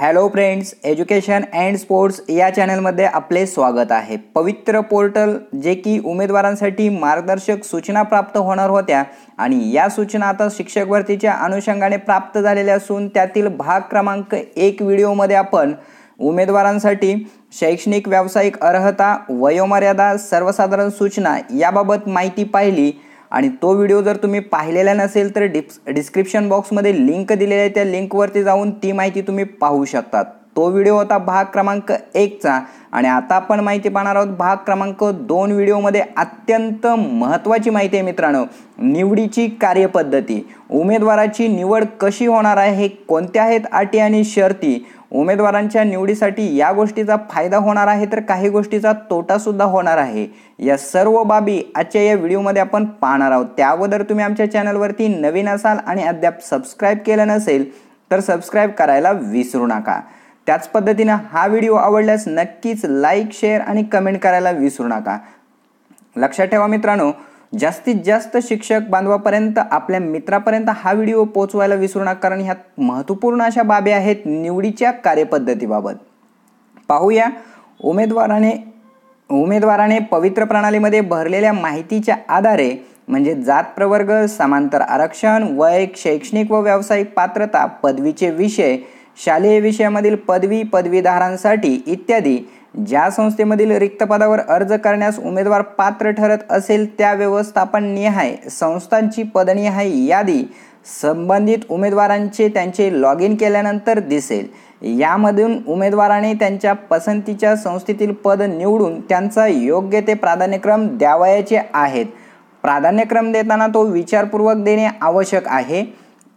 hello friends education and sports या चॅनलमध्ये आपले स्वागत आहे पवित्र पोर्टल जे की उमेदवारांसाठी मार्गदर्शक सूचना प्राप्त होणार होत्या आणि या सूचना आता शिक्षक भरतीच्या अनुषंगाने प्राप्त झालेल्या असून त्यातील भाग क्रमांक एक व्हिडिओमध्ये आपण उमेदवारांसाठी शैक्षणिक व्यावसायिक अर्हता वयोमर्यादा सर्वसाधारण सूचना याबाबत माहिती पाहिली आणि तो व्हिडिओ जर तुम्ही पाहिलेला नसेल तर डिप्स डिस्क्रिप्शन बॉक्समध्ये लिंक दिलेली आहे त्या लिंकवरती जाऊन ती माहिती तुम्ही पाहू शकतात तो व्हिडिओ होता भाग क्रमांक एकचा आणि आता आपण माहिती पाहणार आहोत भाग क्रमांक दोन व्हिडिओमध्ये अत्यंत महत्त्वाची माहिती आहे मित्रांनो निवडीची कार्यपद्धती उमेदवाराची निवड कशी होणार आहे हे कोणत्या आहेत अटी आणि शर्ती उमेदवारांच्या निवडीसाठी या गोष्टीचा फायदा होणार आहे तर काही गोष्टीचा तोटासुद्धा होणार आहे या सर्व बाबी आजच्या या व्हिडिओमध्ये आपण पाहणार आहोत त्या अगोदर तुम्ही आमच्या चॅनलवरती नवीन असाल आणि अद्याप सबस्क्राईब केलं नसेल तर सबस्क्राईब करायला विसरू नका त्याच पद्धतीनं हा व्हिडिओ आवडल्यास नक्कीच लाईक शेअर आणि कमेंट करायला विसरू नका लक्षात ठेवा मित्रांनो जास्तीत जास्त शिक्षक बांधवापर्यंत आपल्या मित्रापर्यंत हा व्हिडिओ पोचवायला विसरू नका कारण ह्या महत्त्वपूर्ण अशा बाबी आहेत निवडीच्या कार्यपद्धतीबाबत पाहूया उमेदवाराने उमेदवाराने पवित्र प्रणालीमध्ये भरलेल्या माहितीच्या आधारे म्हणजे जात प्रवर्ग समांतर आरक्षण वय शैक्षणिक व व्यावसायिक पात्रता पदवीचे विषय शालेय विषयामधील पदवी पदवीधारांसाठी इत्यादी ज्या संस्थेमधील रिक्त पदावर अर्ज करण्यास उमेदवार पात्र ठरत असेल त्या व्यवस्थापन व्यवस्थापननिहाय संस्थांची पदनिहाय यादी संबंधित उमेदवारांचे त्यांचे लॉग इन केल्यानंतर दिसेल यामधून उमेदवाराने त्यांच्या पसंतीच्या संस्थेतील पद निवडून त्यांचा योग्य ते प्राधान्यक्रम द्यावयाचे आहेत प्राधान्यक्रम देताना तो विचारपूर्वक देणे आवश्यक आहे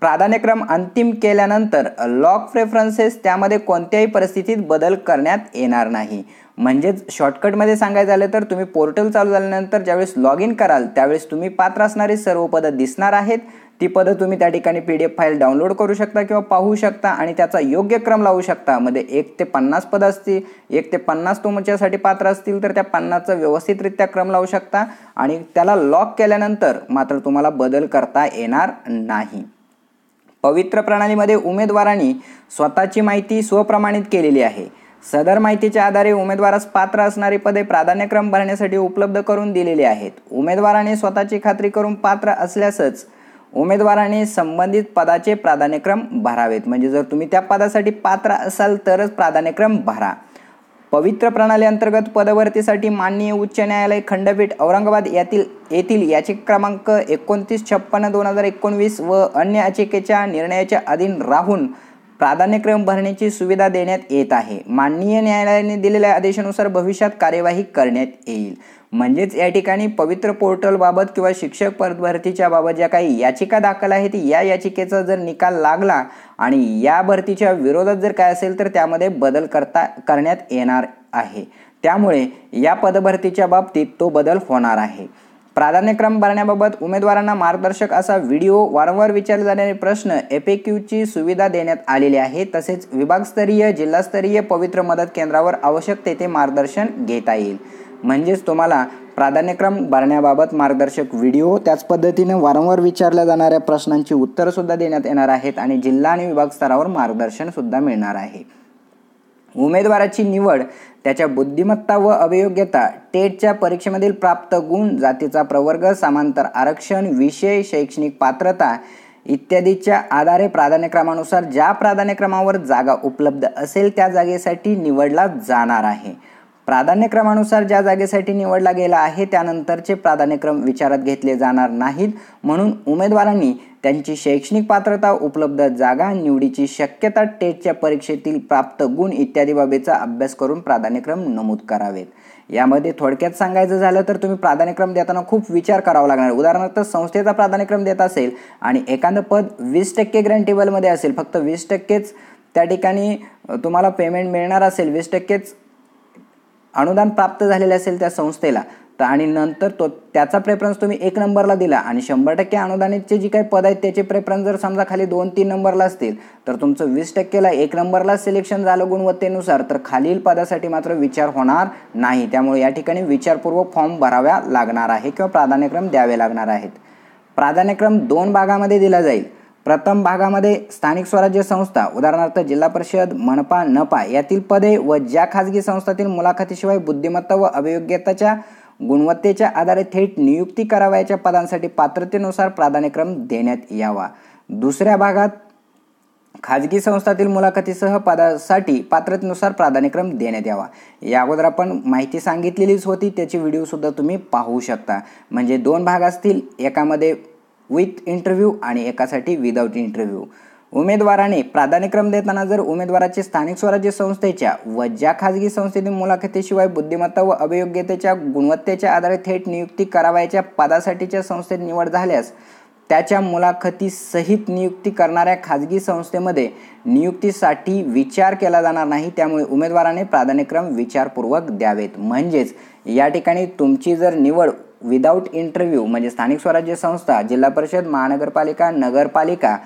प्राधान्यक्रम अंतिम केल्यानंतर लॉक प्रेफरन्सेस त्यामध्ये कोणत्याही परिस्थितीत बदल करण्यात येणार नाही म्हणजेच शॉर्टकटमध्ये सांगायचं झालं तर तुम्ही पोर्टल चालू झाल्यानंतर ज्यावेळेस लॉग इन कराल त्यावेळेस तुम्ही पात्र असणारी सर्व पदं दिसणार आहेत ती पदं तुम्ही त्या ठिकाणी P D F file download करू शकता किंवा पाहू शकता आणि त्याचा योग्य क्रम लावू शकता मध्ये एक ते पन्नास पदं असतील एक ते पन्नास तुमच्यासाठी पात्र असतील तर त्या पन्नासचा व्यवस्थितरित्या क्रम लावू शकता आणि त्याला लॉक केल्यानंतर मात्र तुम्हाला बदल करता येणार नाही पवित्र प्रणालीमध्ये उमेदवारांनी स्वतःची माहिती स्वप्रमाणित केलेली आहे सदर माहितीच्या आधारे उमेदवारास पात्र असणारी पदे प्राधान्यक्रम भरण्यासाठी उपलब्ध करून दिलेली आहेत उमेदवाराने स्वतःची खात्री करून पात्र असल्यासच उमेदवाराने संबंधित पदाचे प्राधान्यक्रम भरावेत म्हणजे जर तुम्ही त्या पदासाठी पात्र असाल तरच प्राधान्यक्रम भरा पवित्र प्रणाली अंतर्गत पदभरतीसाठी माननीय उच्च न्यायालय खंडपीठ औरंगाबाद यातील येथील याचिका क्रमांक एकोणतीस छप्पन्न दोन हजार एकोणवीस व अन्य याचिकेच्या निर्णयाच्या अधीन राहून प्राधान्यक्रम भरण्याची सुविधा देण्यात येत आहे माननीय न्यायालयाने दिलेल्या आदेशानुसार भविष्यात कार्यवाही करण्यात येईल म्हणजेच या ठिकाणी पवित्र पोर्टलबाबत किंवा शिक्षक पद भरतीच्या बाबत ज्या काही याचिका दाखल आहेत या याचिकेचा जर निकाल लागला आणि या भरतीच्या विरोधात जर काय असेल तर त्यामध्ये बदल करता करण्यात येणार आहे त्यामुळे या पदभरतीच्या बाबतीत तो बदल होणार आहे प्राधान्यक्रम भरण्याबाबत उमेदवारांना मार्गदर्शक असा व्हिडिओ वारंवार विचारले जाणारे प्रश्न एपेक्यूची सुविधा देण्यात आलेली आहे तसेच विभागस्तरीय जिल्हास्तरीय पवित्र मदत केंद्रावर आवश्यक तेथे मार्गदर्शन घेता येईल म्हणजेच तुम्हाला प्राधान्यक्रम भरण्याबाबत मार्गदर्शक व्हिडिओ त्याच पद्धतीने वारंवार विचारल्या जाणाऱ्या प्रश्नांची उत्तरंसुद्धा देण्यात येणार आहेत आणि जिल्हा आणि विभाग स्तरावर मार्गदर्शनसुद्धा मिळणार आहे उमेदवाराची निवड त्याच्या बुद्धिमत्ता व अभियोग्यता टेटच्या परीक्षेमधील प्राप्त गुण जातीचा प्रवर्ग समांतर आरक्षण विषय शैक्षणिक पात्रता इत्यादीच्या आधारे प्राधान्यक्रमानुसार ज्या प्राधान्यक्रमावर जागा उपलब्ध असेल त्या जागेसाठी निवडला जाणार आहे प्राधान्यक्रमानुसार ज्या जागेसाठी निवडला गेला आहे त्यानंतरचे प्राधान्यक्रम विचारात घेतले जाणार नाहीत म्हणून उमेदवारांनी त्यांची शैक्षणिक पात्रता उपलब्ध जागा निवडीची शक्यता टेटच्या परीक्षेतील प्राप्त गुण इत्यादी बाबीचा अभ्यास करून प्राधान्यक्रम नमूद करावेत यामध्ये थोडक्यात सांगायचं झालं तर तुम्ही प्राधान्यक्रम देताना खूप विचार करावा लागणार उदाहरणार्थ संस्थेचा प्राधान्यक्रम देत असेल आणि एखादं पद वीस टक्के ग्रँटेबलमध्ये असेल फक्त वीस टक्केच त्या ठिकाणी तुम्हाला पेमेंट मिळणार असेल वीस टक्केच अनुदान प्राप्त झालेले असेल त्या संस्थेला तर आणि नंतर तो त्याचा प्रेफरन्स तुम्ही एक नंबरला दिला आणि शंभर टक्के अनुदानितचे जी काही पद आहेत त्याचे प्रेफरन्स जर समजा खाली दोन तीन नंबरला असतील तर तुमचं वीस टक्केला एक नंबरला सिलेक्शन झालं गुणवत्तेनुसार तर खालील पदासाठी मात्र विचार होणार नाही त्यामुळे या ठिकाणी विचारपूर्वक फॉर्म भराव्या लागणार आहे किंवा प्राधान्यक्रम द्यावे लागणार आहेत प्राधान्यक्रम दोन भागामध्ये दिला जाईल प्रथम भागामध्ये स्थानिक स्वराज्य संस्था उदाहरणार्थ जिल्हा परिषद मनपा नपा यातील पदे व ज्या खाजगी संस्थातील मुलाखतीशिवाय बुद्धिमत्ता व अभियोग्यताच्या गुणवत्तेच्या आधारे थेट नियुक्ती करावयाच्या पदांसाठी पात्रतेनुसार प्राधान्यक्रम देण्यात यावा दुसऱ्या भागात खाजगी संस्थातील मुलाखतीसह पदासाठी पात्रतेनुसार प्राधान्यक्रम देण्यात यावा या अगोदर आपण माहिती सांगितलेलीच होती त्याची व्हिडिओसुद्धा तुम्ही पाहू शकता म्हणजे दोन भाग असतील एकामध्ये विथ इंटरव्ह्यू आणि एकासाठी विदाऊट इंटरव्ह्यू उमेदवाराने प्राधान्यक्रम देताना जर उमेदवाराचे स्थानिक स्वराज्य संस्थेच्या व ज्या खाजगी संस्थेतील मुलाखतीशिवाय बुद्धिमत्ता व अभियोग्यतेच्या गुणवत्तेच्या आधारे थेट नियुक्ती करावयाच्या पदासाठीच्या संस्थेत निवड झाल्यास त्याच्या मुलाखतीसहित नियुक्ती करणाऱ्या खाजगी संस्थेमध्ये नियुक्तीसाठी विचार केला जाणार नाही त्यामुळे उमेदवाराने प्राधान्यक्रम विचारपूर्वक द्यावेत म्हणजेच या ठिकाणी तुमची जर निवड विदाऊट इंटरव्ह्यू म्हणजे स्थानिक स्वराज्य संस्था जिल्हा परिषद महानगरपालिका नगरपालिका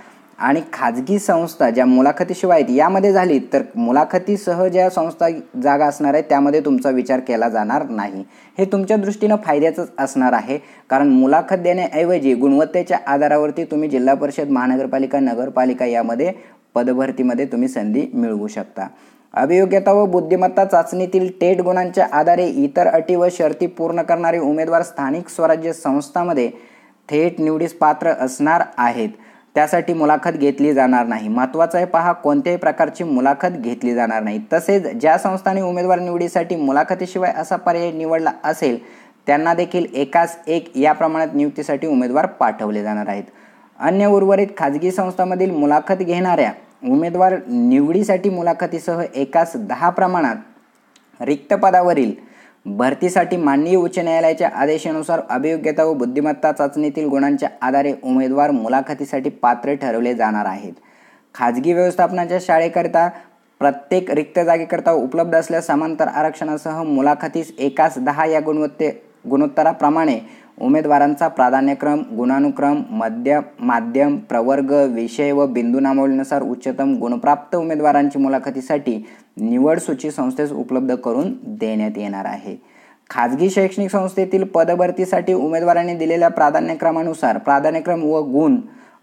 आणि खाजगी संस्था ज्या मुलाखतीशिवाय आहेत यामध्ये झाली तर मुलाखतीसह ज्या संस्था जागा असणार आहेत त्यामध्ये तुमचा विचार केला जाणार नाही हे तुमच्या दृष्टीनं फायद्याचंच असणार आहे कारण मुलाखत देण्याऐवजी गुणवत्तेच्या आधारावरती तुम्ही जिल्हा परिषद महानगरपालिका नगरपालिका यामध्ये पदभरतीमध्ये तुम्ही संधी मिळवू शकता अभियोग्यता व बुद्धिमत्ता चाचणीतील टेट गुणांच्या आधारे इतर अटी व शर्ती पूर्ण करणारे उमेदवार स्थानिक स्वराज्य संस्थामध्ये थेट निवडीस पात्र असणार आहेत त्यासाठी मुलाखत घेतली जाणार नाही महत्त्वाचं आहे पहा कोणत्याही प्रकारची मुलाखत घेतली जाणार नाही तसेच ज्या संस्थांनी उमेदवार निवडीसाठी मुलाखतीशिवाय असा पर्याय निवडला असेल त्यांना देखील एकास एक या प्रमाणात नियुक्तीसाठी उमेदवार पाठवले जाणार आहेत अन्य उर्वरित खाजगी संस्थांमधील मुलाखत घेणाऱ्या उमेदवार निवडीसाठी मुलाखतीसह एकास दहा प्रमाणात रिक्त पदावरील भरतीसाठी माननीय उच्च न्यायालयाच्या आदेशानुसार अभियोग्यता व बुद्धिमत्ता चाचणीतील गुणांच्या आधारे उमेदवार मुलाखतीसाठी पात्र ठरवले जाणार आहेत खाजगी व्यवस्थापनाच्या शाळेकरिता प्रत्येक रिक्त जागेकरता उपलब्ध असल्या समांतर आरक्षणासह मुलाखतीस एकास दहा या गुणवत्ते गुणोत्तराप्रमाणे उमेदवारांचा प्राधान्यक्रम गुणानुक्रम मध्य माध्यम प्रवर्ग विषय व बिंदू नामावलीनुसार उच्चतम गुणप्राप्त उमेदवारांची मुलाखतीसाठी निवड सूची संस्थेस उपलब्ध करून देण्यात येणार आहे खाजगी शैक्षणिक संस्थेतील पदभरतीसाठी उमेदवारांनी दिलेल्या प्राधान्यक्रमानुसार प्राधान्यक्रम व गुण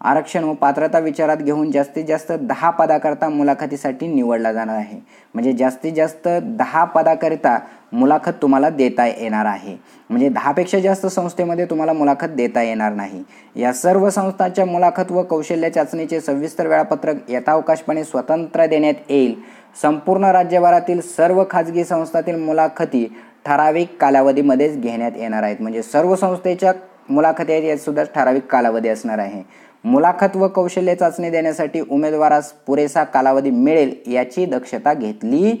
आरक्षण व पात्रता विचारात घेऊन जास्तीत जास्त दहा पदाकरता मुलाखतीसाठी निवडला जाणार आहे म्हणजे जास्तीत जास्त दहा पदाकरिता मुलाखत तुम्हाला देता येणार आहे म्हणजे दहापेक्षा जास्त संस्थेमध्ये तुम्हाला मुलाखत देता येणार नाही या सर्व संस्थांच्या मुलाखत व कौशल्य चाचणीचे सविस्तर वेळापत्रक यथावकाशपणे स्वतंत्र देण्यात येईल संपूर्ण राज्यभरातील सर्व खाजगी संस्थातील मुलाखती ठराविक कालावधीमध्येच घेण्यात येणार आहेत म्हणजे सर्व संस्थेच्या मुलाखती आहेत सुद्धा ठराविक कालावधी असणार आहे मुलाखत व कौशल्य चाचणी देण्यासाठी उमेदवारास पुरेसा कालावधी मिळेल याची दक्षता घेतली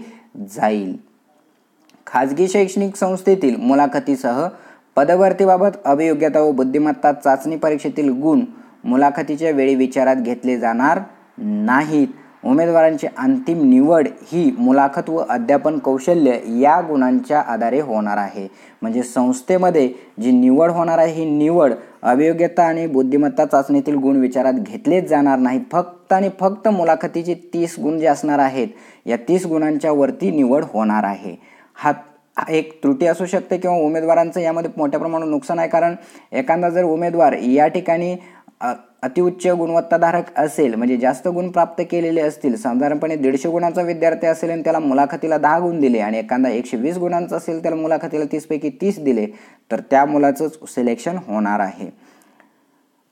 जाईल खाजगी शैक्षणिक संस्थेतील मुलाखतीसह पदभरतीबाबत अभियोग्यता व बुद्धिमत्ता चाचणी परीक्षेतील गुण मुलाखतीच्या वेळी विचारात घेतले जाणार नाहीत उमेदवारांची अंतिम निवड ही मुलाखत व अध्यापन कौशल्य या गुणांच्या आधारे होणार आहे म्हणजे संस्थेमध्ये जी निवड होणार आहे ही निवड अभियोग्यता आणि बुद्धिमत्ता चाचणीतील गुण विचारात घेतलेच जाणार नाही फक्त आणि फक्त मुलाखतीचे तीस गुण जे असणार आहेत या तीस गुणांच्या वरती निवड होणार आहे हा एक त्रुटी असू शकते किंवा उमेदवारांचं यामध्ये मोठ्या प्रमाणात नुकसान आहे कारण एखादा जर उमेदवार या ठिकाणी अतिउच्च गुणवत्ताधारक असेल म्हणजे जास्त गुण प्राप्त केलेले असतील साधारणपणे दीडशे गुणांचा विद्यार्थी असेल आणि त्याला मुलाखतीला दहा गुण दिले आणि एखादा एकशे वीस गुणांचा असेल त्याला मुलाखतीला तीसपैकी तीस दिले तर त्या मुलाचंच सिलेक्शन होणार आहे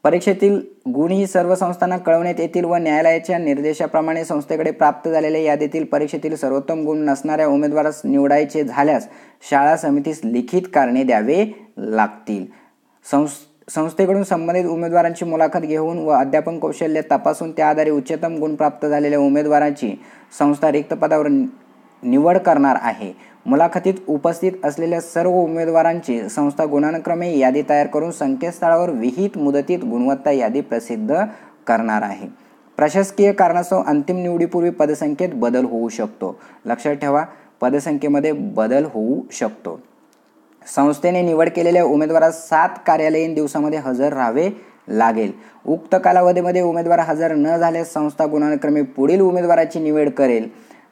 परीक्षेतील गुण ही सर्व संस्थांना कळवण्यात येतील व न्यायालयाच्या निर्देशाप्रमाणे संस्थेकडे प्राप्त झालेल्या यादीतील परीक्षेतील सर्वोत्तम गुण नसणाऱ्या उमेदवारास निवडायचे झाल्यास शाळा समितीस लिखित कारणे द्यावे लागतील संस्थेकडून संबंधित उमेदवारांची मुलाखत घेऊन व अध्यापन कौशल्य तपासून त्या आधारे उच्चतम गुण प्राप्त झालेल्या उमेदवारांची संस्था रिक्त पदावर निवड करणार आहे मुलाखतीत उपस्थित असलेल्या सर्व उमेदवारांची संस्था गुणानुक्रमे यादी तयार करून संकेतस्थळावर विहित मुदतीत गुणवत्ता यादी प्रसिद्ध करणार आहे प्रशासकीय कारणास्तव अंतिम निवडीपूर्वी पदसंख्येत बदल होऊ शकतो लक्षात ठेवा पदसंख्येमध्ये बदल होऊ शकतो संस्थेने निवड केलेल्या उमेदवारास सात कार्यालयीन दिवसामध्ये हजर राहावे लागेल उक्त कालावधीमध्ये उमेदवार हजर न झाल्यास संस्था गुणानुक्रमे पुढील उमेदवाराची निवड करेल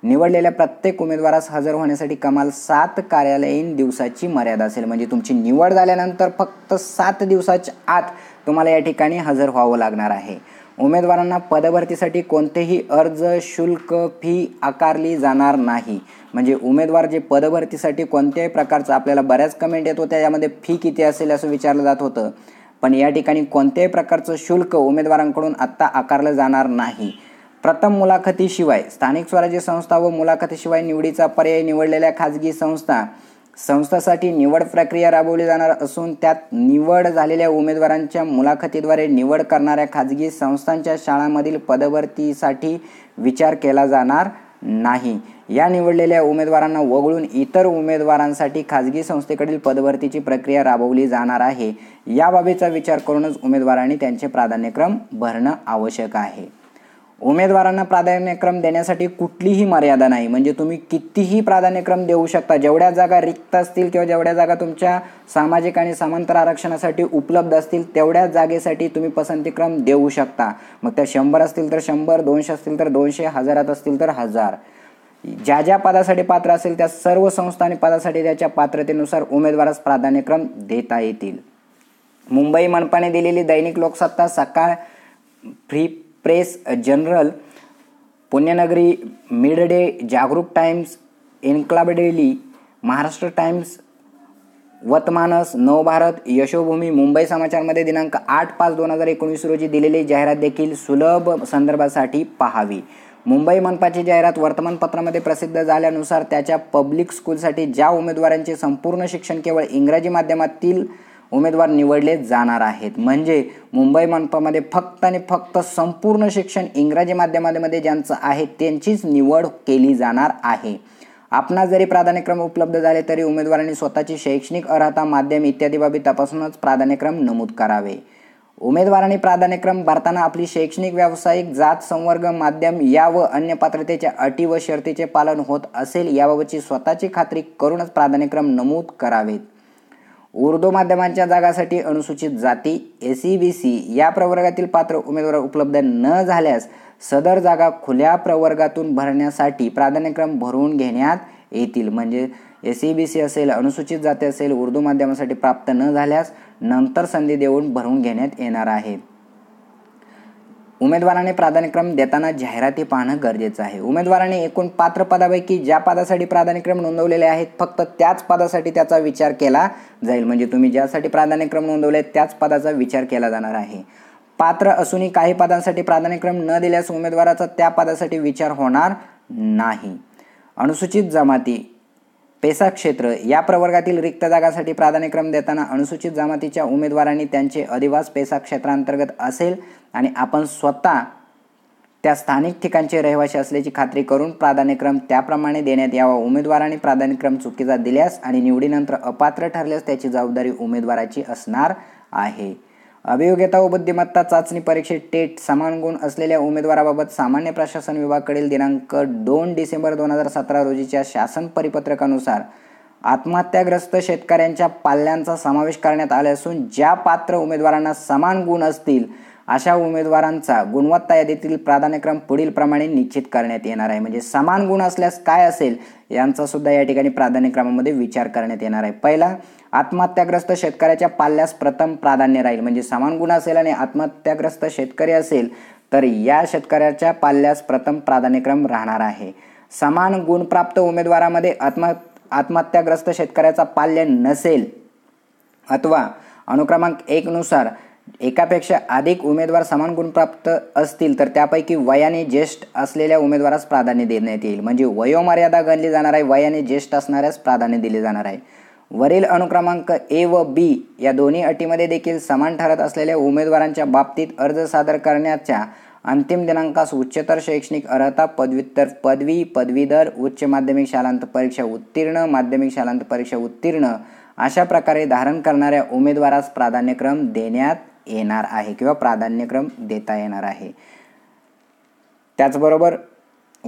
निवडलेल्या प्रत्येक उमेदवारास हजर होण्यासाठी कमाल सात कार्यालयीन दिवसाची मर्यादा असेल म्हणजे तुमची निवड झाल्यानंतर फक्त सात दिवसाच्या आत तुम्हाला या ठिकाणी हजर व्हावं लागणार आहे उमेदवारांना पदभरतीसाठी कोणतेही अर्ज शुल्क फी आकारली जाणार नाही म्हणजे उमेदवार जे पदभरतीसाठी कोणत्याही प्रकारचं आपल्याला बऱ्याच कमेंट येत होत्या यामध्ये फी किती असेल असं विचारलं जात होतं पण या ठिकाणी कोणत्याही प्रकारचं शुल्क उमेदवारांकडून आत्ता आकारलं जाणार नाही प्रथम मुलाखतीशिवाय स्थानिक स्वराज्य संस्था व मुलाखतीशिवाय निवडीचा पर्याय निवडलेल्या खाजगी संस्था संस्थासाठी निवड प्रक्रिया राबवली जाणार असून त्यात निवड झालेल्या उमेदवारांच्या मुलाखतीद्वारे निवड करणाऱ्या खाजगी संस्थांच्या शाळांमधील पदभरतीसाठी विचार केला जाणार नाही या निवडलेल्या उमेदवारांना वगळून इतर उमेदवारांसाठी खाजगी संस्थेकडील पदभरतीची प्रक्रिया राबवली जाणार आहे याबाबीचा विचार करूनच उमेदवारांनी त्यांचे प्राधान्यक्रम भरणं आवश्यक आहे उमेदवारांना प्राधान्यक्रम देण्यासाठी कुठलीही मर्यादा नाही म्हणजे तुम्ही कितीही प्राधान्यक्रम देऊ शकता जेवढ्या जागा रिक्त असतील किंवा जेवढ्या जागा तुमच्या सामाजिक आणि समांतर आरक्षणासाठी उपलब्ध असतील तेवढ्या जागेसाठी तुम्ही पसंतीक्रम देऊ शकता मग त्या शंभर असतील तर शंभर दोनशे असतील तर दोनशे हजारात असतील तर हजार ज्या ज्या पदासाठी पात्र असेल त्या सर्व संस्था आणि पदासाठी त्याच्या पात्रतेनुसार उमेदवारास प्राधान्यक्रम देता येतील मुंबई मनपाने दिलेली दैनिक Loksatta Sakal free press journal Punyanagari mid day Jagruk times Inquilab daily Maharashtra times वतमानस नवभारत यशोभूमी मुंबई समाचारमध्ये दिनांक आठ पाच दोन हजार एकोणीस रोजी दिलेली जाहिरात देखील सुलभ संदर्भासाठी पहावी मुंबई मनपाची जाहिरात वर्तमानपत्रामध्ये प्रसिद्ध झाल्यानुसार त्याच्या पब्लिक स्कूलसाठी ज्या उमेदवारांचे संपूर्ण शिक्षण केवळ इंग्रजी माध्यमातील उमेदवार निवडले जाणार आहेत म्हणजे मुंबई मनपामध्ये फक्त आणि फक्त संपूर्ण शिक्षण इंग्रजी माध्यमामध्ये ज्यांचं आहे त्यांचीच निवड केली जाणार आहे आपणास जरी प्राधान्यक्रम उपलब्ध झाले तरी उमेदवारांनी स्वतःची शैक्षणिक अर्हता माध्यम इत्यादी बाबी तपासूनच प्राधान्यक्रम नमूद करावे उमेदवारांनी प्राधान्यक्रम भरताना आपली शैक्षणिक व्यावसायिक जात संवर्ग माध्यम या व अन्य पात्रतेच्या अटी व शर्तीचे पालन होत असेल याबाबतची स्वतःची खात्री करूनच प्राधान्यक्रम नमूद करावेत उर्दू माध्यमांच्या जागासाठी अनुसूचित जाती ए सी बी सी या प्रवर्गातील पात्र उमेदवार उपलब्ध न झाल्यास सदर जागा खुल्या प्रवर्गातून भरण्यासाठी प्राधान्यक्रम भरून घेण्यात येतील म्हणजे ए सी बी सी असेल अनुसूचित जाती असेल उर्दू माध्यमासाठी प्राप्त न झाल्यास नंतर संधी देऊन भरून घेण्यात येणार आहे उमेदवाराने प्राधान्यक्रम देताना जाहिराती पाहणं गरजेचं आहे उमेदवाराने एकूण पात्र पदापैकी ज्या पदासाठी प्राधान्यक्रम नोंदवलेले आहेत फक्त त्याच पदासाठी त्याचा विचार केला जाईल म्हणजे तुम्ही ज्यासाठी प्राधान्यक्रम नोंदवले त्याच पदाचा विचार केला जाणार आहे पात्र असूनही काही पदांसाठी प्राधान्यक्रम न दिल्यास उमेदवाराचा त्या पदासाठी विचार होणार नाही अनुसूचित जमाती पेसा क्षेत्र या प्रवर्गातील रिक्त जागासाठी प्राधान्यक्रम देताना अनुसूचित जमातीच्या उमेदवारांनी त्यांचे अधिवास पेसा क्षेत्रांतर्गत असेल आणि आपण स्वतः त्या स्थानिक ठिकाणचे रहिवासी असल्याची खात्री करून प्राधान्यक्रम त्याप्रमाणे देण्यात यावा उमेदवारांनी प्राधान्यक्रम चुकीचा दिल्यास आणि निवडीनंतर अपात्र ठरल्यास त्याची जबाबदारी उमेदवाराची असणार आहे अभियोग्यता व बुद्धिमत्ता चाचणी परीक्षेत टेट समान गुण असलेल्या उमेदवाराबाबत सामान्य प्रशासन विभागाकडील दिनांक दोन डिसेंबर दोन हजार सतरा रोजीच्या शासन परिपत्रकानुसार आत्महत्याग्रस्त शेतकऱ्यांच्या पाल्यांचा समावेश करण्यात आला असून ज्या पात्र उमेदवारांना समान गुण असतील अशा उमेदवारांचा गुणवत्ता यादीतील प्राधान्यक्रम पुढीलप्रमाणे निश्चित करण्यात येणार आहे म्हणजे समान गुण असल्यास काय असेल यांचा सुद्धा या ठिकाणी प्राधान्यक्रमामध्ये विचार करण्यात येणार आहे पहिला आत्महत्याग्रस्त शेतकऱ्याच्या पाल्यास प्रथम प्राधान्य राहील म्हणजे समान गुण असेल आणि आत्महत्याग्रस्त शेतकरी असेल तर या शेतकऱ्याच्या पाल्यास प्रथम प्राधान्यक्रम राहणार आहे समान गुणप्राप्त उमेदवारामध्ये आत्म आत्महत्याग्रस्त शेतकऱ्याचा पाल्य नसेल अथवा अनुक्रमांक एकनुसार एकापेक्षा अधिक उमेदवार समान गुणप्राप्त असतील तर त्यापैकी वयाने ज्येष्ठ असलेल्या उमेदवारास प्राधान्य देण्यात येईल म्हणजे वयोमर्यादा गणली जाणार आहे वयाने ज्येष्ठ असणाऱ्यास प्राधान्य दिले जाणार आहे वरील अनुक्रमांक ए व बी या दोन्ही अटीमध्ये देखील समान ठरत असलेल्या उमेदवारांच्या बाबतीत अर्ज सादर करण्याच्या अंतिम दिनांकास उच्चतर शैक्षणिक अर्हता पदव्युत्तर पदवी पदवीधर उच्च माध्यमिक शालांत परीक्षा उत्तीर्ण माध्यमिक शालांत परीक्षा उत्तीर्ण अशा प्रकारे धारण करणाऱ्या उमेदवारास प्राधान्यक्रम देण्यात येणार आहे किंवा प्राधान्यक्रम देता येणार आहे त्याचबरोबर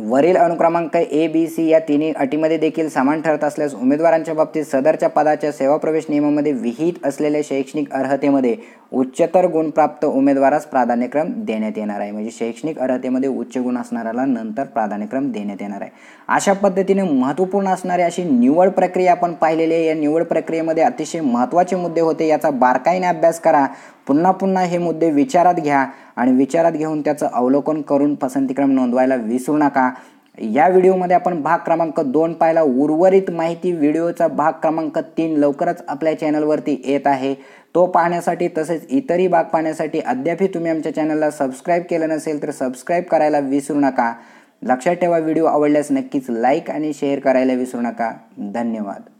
वरील अनुक्रमांक ए बी सी या तिन्ही अटीमध्ये देखील समान ठरत असल्यास उमेदवारांच्या बाबतीत सदरच्या पदाच्या सेवा प्रवेश नियमामध्ये विहित असलेल्या शैक्षणिक अर्हतेमध्ये उच्चतर गुण प्राप्त उमेदवारास प्राधान्यक्रम देण्यात येणार आहे म्हणजे शैक्षणिक अर्हतेमध्ये उच्च गुण असणाऱ्याला नंतर प्राधान्यक्रम देण्यात येणार आहे अशा पद्धतीने महत्त्वपूर्ण असणारी अशी निवड प्रक्रिया आपण पाहिलेली आहे या निवड प्रक्रियेमध्ये अतिशय महत्त्वाचे मुद्दे होते याचा बारकाईने अभ्यास करा पुन्हा पुन्हा हे मुद्दे विचारात घ्या आणि विचारात घेऊन त्याचं अवलोकन करून पसंतीक्रम नोंदवायला विसरू नका या व्हिडिओमध्ये आपण भाग क्रमांक दोन पाहिला उर्वरित माहिती व्हिडिओचा भाग क्रमांक तीन लवकरच आपल्या चॅनलवरती येत आहे तो पाहण्यासाठी तसेच इतरही भाग पाहण्यासाठी अद्यापही तुम्ही आमच्या चॅनलला सबस्क्राईब केलं नसेल तर सबस्क्राईब करायला विसरू नका लक्षात ठेवा व्हिडिओ आवडल्यास नक्कीच लाईक आणि शेअर करायला विसरू नका धन्यवाद